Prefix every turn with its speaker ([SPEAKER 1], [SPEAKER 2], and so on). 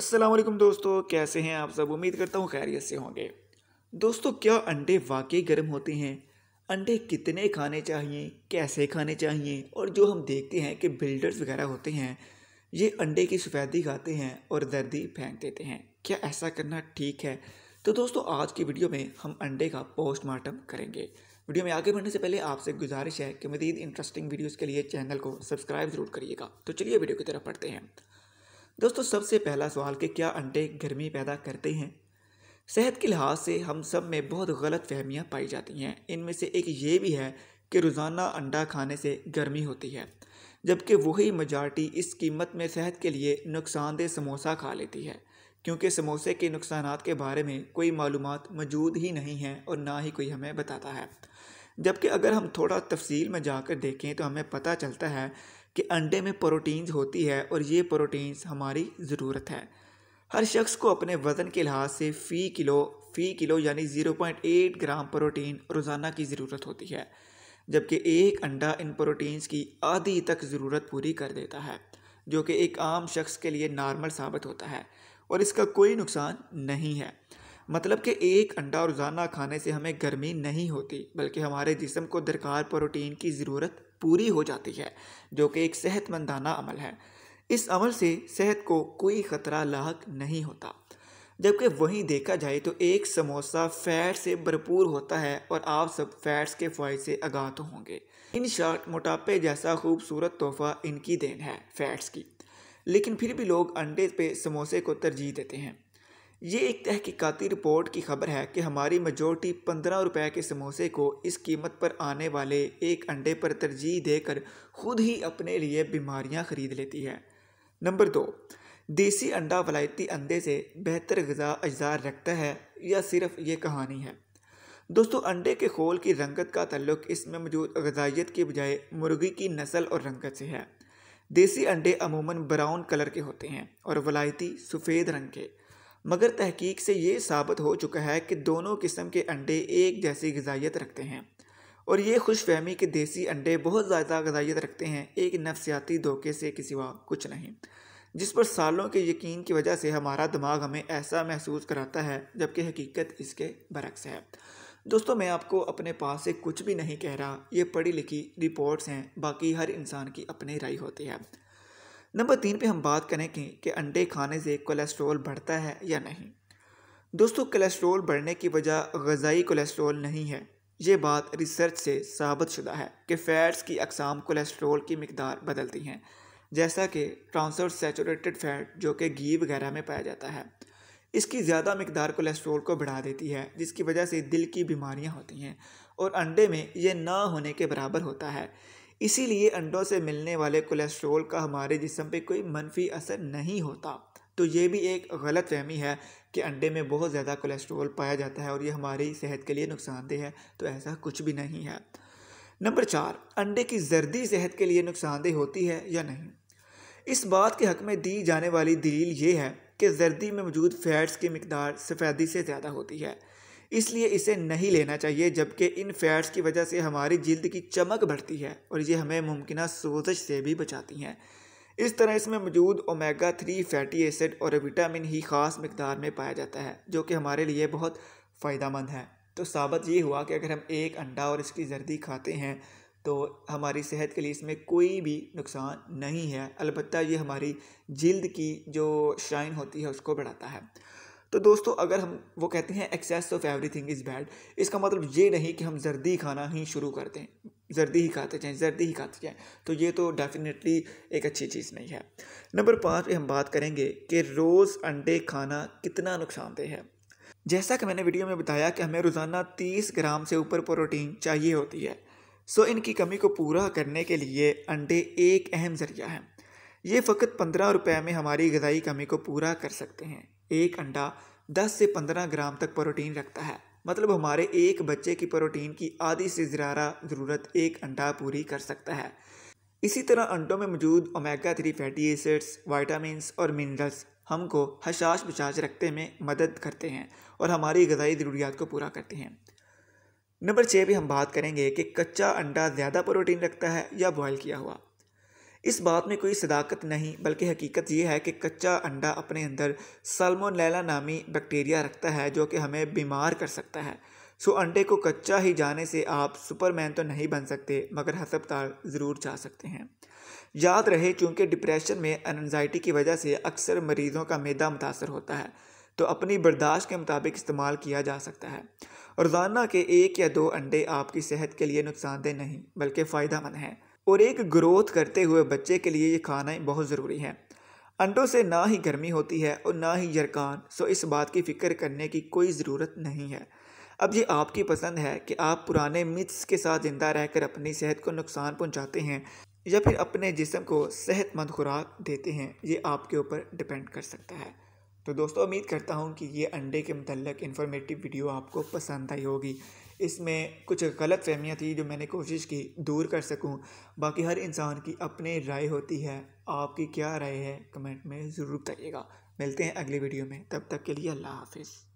[SPEAKER 1] असलम दोस्तों कैसे हैं आप सब उम्मीद करता हूँ खैरियत से होंगे दोस्तों क्या अंडे वाकई गर्म होते हैं अंडे कितने खाने चाहिए कैसे खाने चाहिए और जो हम देखते हैं कि बिल्डर्स वगैरह होते हैं ये अंडे की सफ़ेदी खाते हैं और दर्दी फेंक देते हैं क्या ऐसा करना ठीक है तो दोस्तों आज की वीडियो में हम अंडे का पोस्टमार्टम करेंगे वीडियो में आगे बढ़ने से पहले आपसे गुजारिश है कि मज़ीद इंटरेस्टिंग वीडियोज़ के लिए चैनल को सब्सक्राइब ज़रूर करिएगा तो चलिए वीडियो की तरफ पढ़ते हैं दोस्तों सबसे पहला सवाल कि क्या अंडे गर्मी पैदा करते हैं सेहत के लिहाज से हम सब में बहुत गलत फहमियाँ पाई जाती हैं इनमें से एक ये भी है कि रोज़ाना अंडा खाने से गर्मी होती है जबकि वही मजार्टी इस कीमत में सेहत के लिए नुकसानदेह समोसा खा लेती है क्योंकि समोसे के नुकसान के बारे में कोई मालूम मौजूद ही नहीं है और ना ही कोई हमें बताता है जबकि अगर हम थोड़ा तफसील में जाकर देखें तो हमें पता चलता है कि अंडे में प्रोटीन्स होती है और ये प्रोटीन्स हमारी ज़रूरत है हर शख्स को अपने वज़न के लिहाज से फ़ी किलो फ़ी किलो यानी zero point eight gram protein रोज़ाना की ज़रूरत होती है जबकि एक अंडा इन प्रोटीन्स की आधी तक ज़रूरत पूरी कर देता है जो कि एक आम शख्स के लिए नॉर्मल साबित होता है और इसका कोई नुकसान नहीं है मतलब कि एक अंडा रोज़ाना खाने से हमें गर्मी नहीं होती बल्कि हमारे जिसम को दरकार प्रोटीन की ज़रूरत पूरी हो जाती है जो कि एक सेहतमंदाना अमल है इस अमल से सेहत को कोई ख़तरा लाक नहीं होता जबकि वहीं देखा जाए तो एक समोसा फैट से भरपूर होता है और आप सब फैट्स के फ़ायदे से आगा तो होंगे इन शॉर्ट मोटापे जैसा खूबसूरत तोहफा इनकी देन है फैट्स की लेकिन फिर भी लोग अंडे पे समोसे को तरजीह देते हैं ये एक तहकीकती रिपोर्ट की खबर है कि हमारी मेजोरिटी पंद्रह रुपए के समोसे को इस कीमत पर आने वाले एक अंडे पर तरजीह देकर खुद ही अपने लिए बीमारियां खरीद लेती है नंबर दो देसी अंडा वलायती अंडे से बेहतर गज़ा अजार रखता है या सिर्फ ये कहानी है दोस्तों अंडे के खोल की रंगत का तल्लुक इसमें मौजूद गजाइत की बजाय मुर्गी की नस्ल और रंगत से है देसी अंडे अमूमन ब्राउन कलर के होते हैं और वलायती सफ़ेद रंग के मगर तहकीक से ये साबित हो चुका है कि दोनों किस्म के अंडे एक जैसी गजाइत रखते हैं और ये खुश फहमी के देसी अंडे बहुत ज़्यादा गजाइत रखते हैं एक नफसियाती धोखे से के सिवा कुछ नहीं जिस पर सालों के यकीन की वजह से हमारा दिमाग हमें ऐसा महसूस कराता है जबकि हकीकत इसके बरक्स है दोस्तों मैं आपको अपने पास से कुछ भी नहीं कह रहा ये पढ़ी लिखी रिपोर्ट्स हैं बाकी हर इंसान की अपनी राय होती है नंबर तीन पे हम बात करें कि अंडे खाने से कोलेस्ट्रॉल बढ़ता है या नहीं दोस्तों कोलेस्ट्रॉल बढ़ने की वजह गज़ाई कोलेस्ट्रॉल नहीं है ये बात रिसर्च से साबित शुदा है कि फ़ैट्स की अकसाम कोलेस्ट्रॉल की मकदार बदलती हैं जैसा कि ट्रांसफर सेचूरेटेड फ़ैट जो कि घी वगैरह में पाया जाता है इसकी ज़्यादा मकदार कोलेस्ट्रॉल को बढ़ा देती है जिसकी वजह से दिल की बीमारियाँ होती हैं और अंडे में ये ना होने के बराबर होता है इसीलिए अंडों से मिलने वाले कोलेस्ट्रोल का हमारे जिसम पे कोई मनफी असर नहीं होता तो ये भी एक गलत फहमी है कि अंडे में बहुत ज़्यादा कोलेस्ट्रोल पाया जाता है और ये हमारी सेहत के लिए नुकसानदेह है तो ऐसा कुछ भी नहीं है नंबर चार अंडे की जर्दी सेहत के लिए नुकसानदेह होती है या नहीं इस बात के हक में दी जाने वाली दलील ये है कि जर्दी में मौजूद फैट्स की मकदार सफ़ेदी से ज़्यादा होती है इसलिए इसे नहीं लेना चाहिए जबकि इन फैट्स की वजह से हमारी जल्द की चमक बढ़ती है और ये हमें मुमकिन सोजश से भी बचाती हैं इस तरह इसमें मौजूद ओमेगा थ्री फैटी एसिड और विटामिन ही ख़ास मकदार में पाया जाता है जो कि हमारे लिए बहुत फ़ायदा मंद है तो साबित ये हुआ कि अगर हम एक अंडा और इसकी जर्दी खाते हैं तो हमारी सेहत के लिए इसमें कोई भी नुकसान नहीं है अलबत्त ये हमारी जल्द की जो शाइन होती है उसको बढ़ाता है तो दोस्तों अगर हम वो कहते हैं excess of everything is bad इसका मतलब ये नहीं कि हम जर्दी खाना ही शुरू कर दें जर्दी ही खाते जाएँ जर्दी ही खाते जाएँ तो ये तो डेफिनेटली एक अच्छी चीज़ नहीं है नंबर पाँच पे हम बात करेंगे कि रोज़ अंडे खाना कितना नुकसानदेह है जैसा कि मैंने वीडियो में बताया कि हमें रोज़ाना तीस ग्राम से ऊपर प्रोटीन चाहिए होती है सो इनकी कमी को पूरा करने के लिए अंडे एक अहम ज़रिया है ये फ़कत पंद्रह रुपये में हमारी गजाई कमी को पूरा कर सकते हैं एक अंडा 10 से 15 ग्राम तक प्रोटीन रखता है मतलब हमारे एक बच्चे की प्रोटीन की आधी से ज़्यादा ज़रूरत एक अंडा पूरी कर सकता है इसी तरह अंडों में मौजूद omega three fatty acids vitamins और मिनरल्स हमको हशाश बचाश रखने में मदद करते हैं और हमारी गजाई ज़रूरियात को पूरा करते हैं नंबर छः भी हम बात करेंगे कि कच्चा अंडा ज़्यादा प्रोटीन रखता है या बॉयल किया हुआ इस बात में कोई सदाकत नहीं बल्कि हकीकत यह है कि कच्चा अंडा अपने अंदर सलमोनैला नामी बैक्टीरिया रखता है जो कि हमें बीमार कर सकता है सो अंडे को कच्चा ही जाने से आप सुपरमैन तो नहीं बन सकते मगर हस्पताल ज़रूर जा सकते हैं याद रहे चूँकि डिप्रेशन में अनजाइटी की वजह से अक्सर मरीज़ों का मैदा मुतासर होता है तो अपनी बर्दाश्त के मुताबिक इस्तेमाल किया जा सकता है रोज़ाना के एक या दो अंडे आपकी सेहत के लिए नुकसानदेह नहीं बल्कि फ़ायदा मंद हैं और एक ग्रोथ करते हुए बच्चे के लिए ये खाना बहुत ज़रूरी है अंडों से ना ही गर्मी होती है और ना ही जरकान सो इस बात की फ़िक्र करने की कोई ज़रूरत नहीं है अब ये आपकी पसंद है कि आप पुराने मिथ्स के साथ ज़िंदा रहकर अपनी सेहत को नुकसान पहुंचाते हैं या फिर अपने जिसम को सेहतमंद खुराक देते हैं ये आपके ऊपर डिपेंड कर सकता है तो दोस्तों उम्मीद करता हूँ कि ये अंडे के मतलब इन्फॉर्मेटिव वीडियो आपको पसंद आई होगी इसमें कुछ गलत फहमियाँ थी जो मैंने कोशिश की दूर कर सकूं बाकी हर इंसान की अपनी राय होती है आपकी क्या राय है कमेंट में ज़रूर बताइएगा मिलते हैं अगली वीडियो में तब तक के लिए अल्लाह हाफिज़